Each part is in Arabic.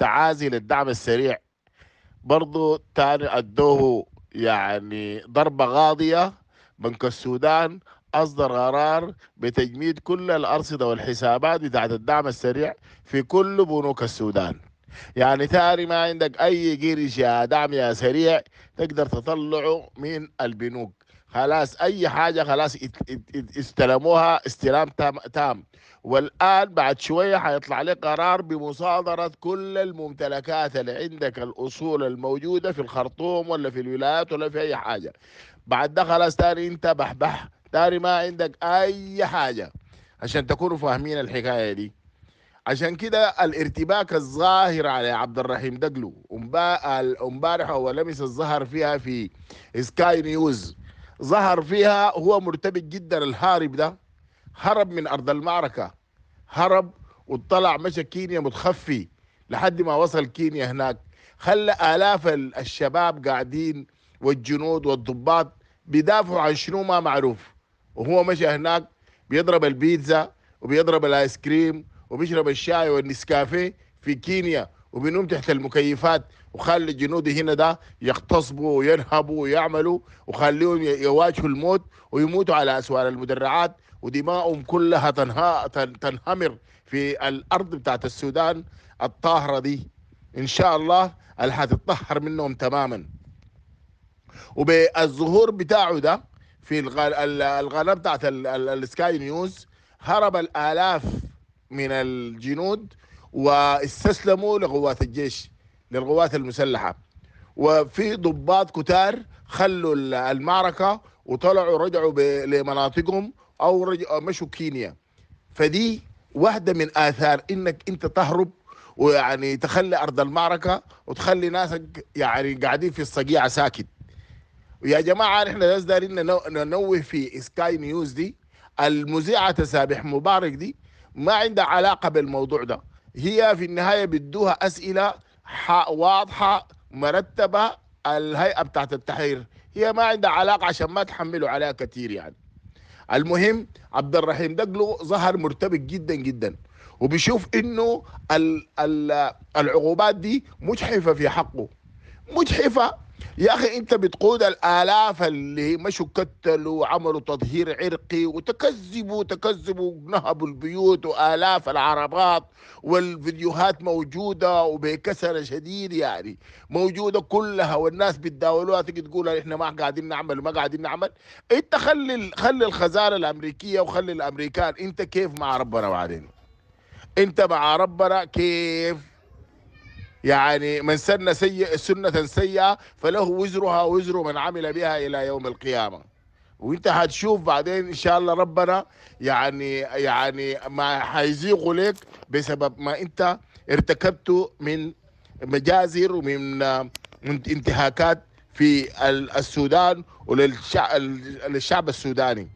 التعازي للدعم السريع برضو تاني أدوه يعني ضربة غاضية بنك السودان أصدر قرار بتجميد كل الأرصدة والحسابات بتاعت الدعم السريع في كل بنوك السودان يعني تاني ما عندك أي قرش يا دعم يا سريع تقدر تطلعه من البنوك خلاص أي حاجة خلاص استلموها استلام تام, تام. والآن بعد شوية حيطلع لك قرار بمصادرة كل الممتلكات اللي عندك الأصول الموجودة في الخرطوم ولا في الولايات ولا في أي حاجة بعد ده خلاص تاني أنت بحبح تاني ما عندك أي حاجة عشان تكونوا فاهمين الحكاية دي عشان كده الارتباك الظاهر على عبد الرحيم دقلو امبارح هو لمس الظهر فيها في سكاي نيوز ظهر فيها هو مرتبك جدا الهارب ده هرب من ارض المعركه هرب وطلع مشى كينيا متخفي لحد ما وصل كينيا هناك خلى الاف الشباب قاعدين والجنود والضباط بيدافعوا عن شنو ما معروف وهو مشى هناك بيضرب البيتزا وبيضرب الايس كريم وبيشرب الشاي والنسكافيه في كينيا وبينوم تحت المكيفات وخلي الجنود هنا ده يغتصبوا وينهبوا ويعملوا وخليهم يواجهوا الموت ويموتوا على اسوار المدرعات ودمائهم كلها تنها تنهمر في الارض بتاعت السودان الطاهره دي ان شاء الله اللي منهم تماما وبالظهور بتاعه ده في القناه بتاعت السكاي نيوز هرب الالاف من الجنود واستسلموا لقوات الجيش للقوات المسلحه وفي ضباط كتار خلوا المعركه وطلعوا رجعوا لمناطقهم او مشوا كينيا فدي واحده من اثار انك انت تهرب ويعني تخلي ارض المعركه وتخلي ناسك يعني قاعدين في الصقيعه ساكت ويا جماعه احنا ناس دارين ننوه في سكاي نيوز دي المذيعه تسابح مبارك دي ما عندها علاقه بالموضوع ده هي في النهايه بدوها اسئله واضحه مرتبه الهيئه بتاعت التحرير هي ما عندها علاقه عشان ما تحملوا عليها كثير يعني المهم عبد الرحيم دقلو ظهر مرتبك جدا جدا وبيشوف انه العقوبات دي مجحفه في حقه مجحفه يا اخي انت بتقود الالاف اللي مشوا كتلوا وعملوا تطهير عرقي وتكذبوا تكذبوا ونهبوا البيوت والاف العربات والفيديوهات موجوده وبكسر شديد يعني موجوده كلها والناس بتداولوها تيجي تقول احنا ما قاعدين نعمل ما قاعدين نعمل انت خلي خلي الخزانه الامريكيه وخلي الامريكان انت كيف مع ربنا وعدين انت مع ربنا كيف يعني من سن سيء سنة سيئة فله وزرها وزر من عمل بها إلى يوم القيامة وانت هتشوف بعدين ان شاء الله ربنا يعني يعني ما هيزيغوا لك بسبب ما انت ارتكبته من مجازر ومن من انتهاكات في السودان وللشعب السوداني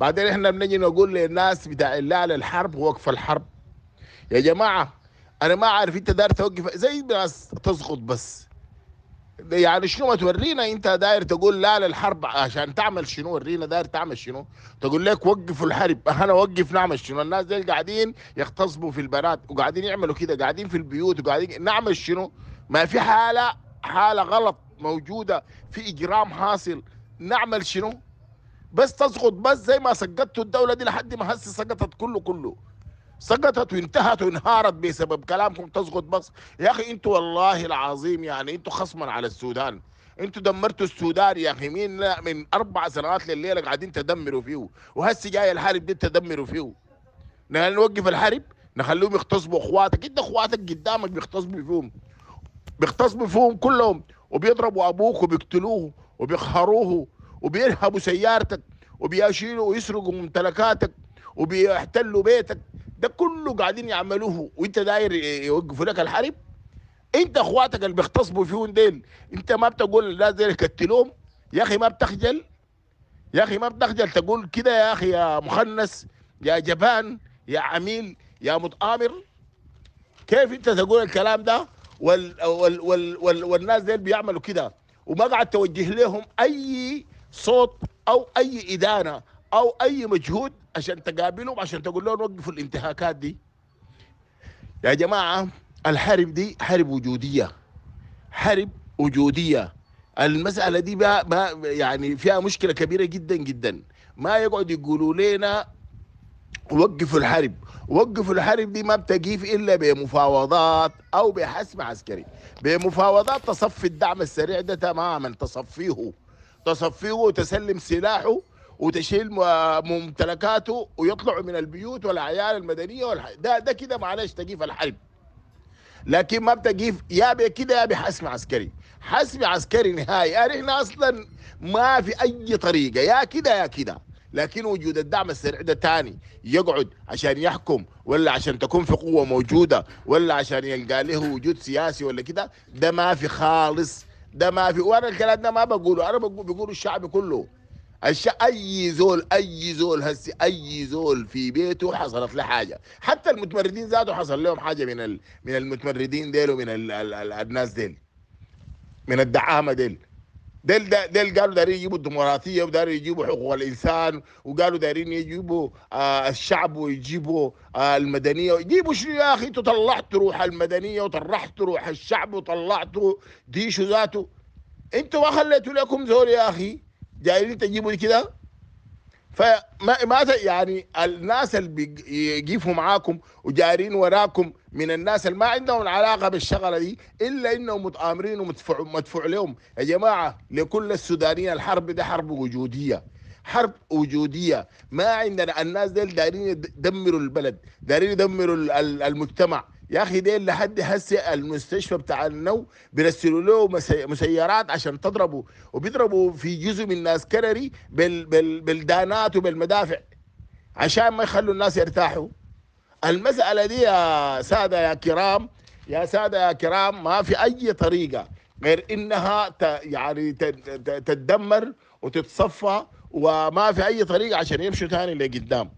بعدين احنا بنجي نقول للناس بتاع الله الحرب ووقف الحرب يا جماعه انا ما عارف انت داير توقف زي الناس تسقط بس يعني شنو ما تورينا انت داير تقول لا للحرب عشان تعمل شنو ورينا داير تعمل شنو تقول لك وقفوا الحرب انا وقف نعمل شنو الناس دي قاعدين يغتصبوا في البنات وقاعدين يعملوا كده قاعدين في البيوت وقاعدين نعمل شنو ما في حاله حاله غلط موجوده في اجرام حاصل نعمل شنو بس تسقط بس زي ما سقطت الدوله دي لحد ما هسه سقطت كله كله سقطت وانتهت وانهارت بسبب كلامكم تسقط بس يا اخي انتوا والله العظيم يعني انتوا خصما على السودان انتوا دمرتوا السودان يا اخي مين لا من اربع سنوات لليله قاعدين تدمروا فيه وهسه جاي الحرب دي تدمروا فيه نوقف الحرب نخليهم يغتصبوا اخواتك انت اخواتك قدامك بيغتصبوا فيهم بيغتصبوا فيهم كلهم وبيضربوا ابوك وبيقتلوه وبيقهروه وبيرهبوا سيارتك وبيشيلوا ويسرقوا ممتلكاتك وبيحتلوا بيتك ده كله قاعدين يعملوه وانت داير يوقفوا لك الحرب انت اخواتك اللي بيغتصبوا فيهم ديل انت ما بتقول لا ديل كتلهم يا اخي ما بتخجل يا اخي ما بتخجل تقول كده يا اخي يا مخنس يا جبان يا عميل يا متآمر كيف انت تقول الكلام ده وال وال وال وال والناس ديل بيعملوا كده وما قاعد توجه لهم اي صوت او اي ادانه او اي مجهود عشان تقابلهم عشان تقول لهم وقفوا الانتهاكات دي يا جماعه الحرب دي حرب وجوديه حرب وجوديه المساله دي بقى, ما يعني فيها مشكله كبيره جدا جدا ما يقعد يقولوا لنا وقفوا الحرب وقفوا الحرب دي ما بتقيف الا بمفاوضات او بحسم عسكري بمفاوضات تصفي الدعم السريع ده تماما تصفيه تصفيه وتسلم سلاحه وتشيل ممتلكاته ويطلعوا من البيوت والاعيال المدنيه والحي. ده ده كده معلش تجيف الحرب لكن ما بتجيف يا بكده يا بحسم عسكري حسم عسكري نهائي يعني احنا اصلا ما في اي طريقه يا كده يا كده لكن وجود الدعم السريع ده تاني يقعد عشان يحكم ولا عشان تكون في قوه موجوده ولا عشان ينقال له وجود سياسي ولا كده ده ما في خالص ده ما في وانا الكلام ده ما بقوله انا بقول بقوله الشعب كله اي زول اي زول هسي اي زول في بيته حصلت له حاجه حتى المتمردين زادوا حصل لهم حاجه من من المتمردين ديل ومن ال... ال... الـ الناس ديل من الدعامه ديل ديل ديل قالوا دارين يجيبوا الديمقراطيه ودارين يجيبوا حقوق الانسان وقالوا دارين يجيبوا آه الشعب ويجيبوا آه المدنيه يجيبوا شنو يا اخي انتوا طلعتوا روح المدنيه وطرحتوا روح الشعب وطلعتوا ديشو ذاته انتوا ما خليتوا لكم زول يا اخي جايين تجيبوا لي كده فما ما يعني الناس اللي بيقفوا معاكم وجارين وراكم من الناس اللي ما عندهم علاقه بالشغله دي الا انهم متآمرين ومدفوع مدفوع لهم يا جماعه لكل السودانيين الحرب دي حرب وجوديه حرب وجوديه ما عندنا الناس دي دايرين يدمروا البلد دايرين يدمروا المجتمع يا اخي دي لحد هسه المستشفى بتاع النو بيرسلوا له مسيرات عشان تضربه وبيضربوا في جزء من الناس كرري بال بال بالدانات وبالمدافع عشان ما يخلوا الناس يرتاحوا المساله دي يا ساده يا كرام يا ساده يا كرام ما في اي طريقه غير انها يعني تتدمر وتتصفى وما في اي طريقه عشان يمشوا ثاني لقدام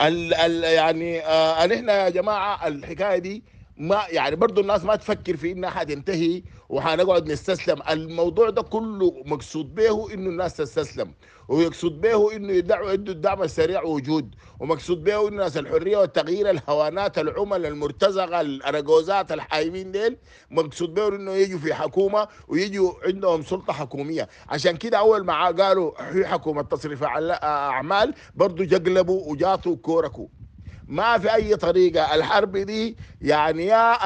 ال ال يعني آه نحن يا جماعه الحكايه دي ما يعني برضه الناس ما تفكر في انها حتنتهي وحنقعد نستسلم الموضوع ده كله مقصود به انه الناس تستسلم ويقصد به انه يدعوا عنده الدعم السريع وجود ومقصود به انه الناس الحريه والتغيير الهوانات العمل المرتزقه الارجوزات الحايمين ديل مقصود به انه يجوا في حكومه ويجوا عندهم سلطه حكوميه عشان كده اول ما قالوا في حكومه تصريف اعمال برضه جقلبوا وجاتوا كوركوا ما في اي طريقه الحرب دي يعني يا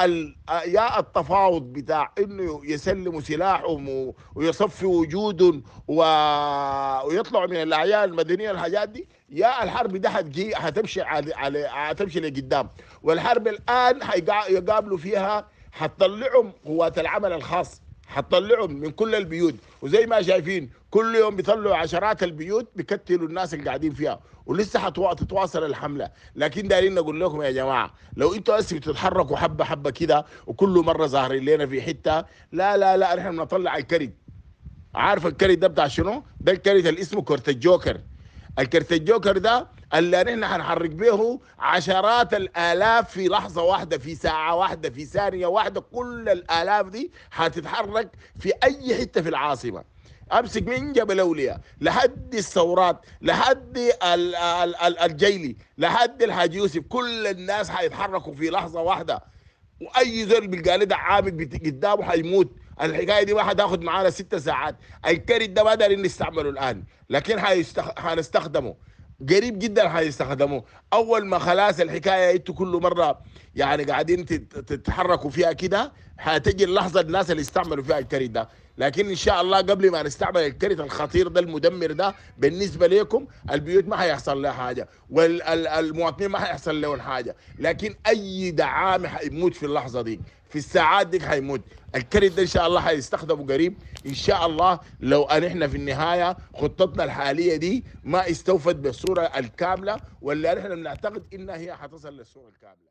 يا التفاوض بتاع انه يسلموا سلاحهم ويصفي وجودهم ويطلعوا من الاعياء المدنيه الحاجات دي يا الحرب دي حتجي حتمشي على على لقدام والحرب الان حيقابلوا فيها حتطلعهم قوات العمل الخاص حتطلعهم من كل البيوت وزي ما شايفين كل يوم بيطلعوا عشرات البيوت بيكتلوا الناس اللي قاعدين فيها ولسه حتتواصل الحمله لكن دايرين نقول لكم يا جماعه لو انتوا هسه بتتحركوا حبه حبه كده وكل مره ظاهرين لنا في حته لا لا لا نحن بنطلع الكرت عارف الكرت ده بتاع شنو؟ ده الكرت اللي اسمه كرت الجوكر الكرت الجوكر ده اللي نحن حنحرك به عشرات الالاف في لحظه واحده في ساعه واحده في ثانيه واحده كل الالاف دي حتتحرك في اي حته في العاصمه امسك من جبل اولياء لحد الثورات لحد الجيلي لحد الحاج يوسف كل الناس حيتحركوا في لحظه واحده واي زول بيلقى ده عامل قدامه حيموت الحكايه دي ما حتاخد معانا ست ساعات الكريت ده ما دارين نستعمله الان لكن حيستخ... حنستخدمه قريب جدا حيستخدموه اول ما خلاص الحكايه انتوا كل مره يعني قاعدين تتحركوا فيها كده حتجي اللحظه الناس اللي استعملوا فيها الكريت ده لكن ان شاء الله قبل ما نستعمل الكريت الخطير ده المدمر ده بالنسبه لكم البيوت ما حيحصل لها حاجه والمواطنين ما حيحصل لهم حاجه لكن اي دعامه حيموت في اللحظه دي في الساعات دي حيموت الكريت ده ان شاء الله هيستخدمه قريب ان شاء الله لو ان احنا في النهايه خطتنا الحاليه دي ما استوفت بالصوره الكامله ولا احنا بنعتقد انها هي حتصل للصوره الكامله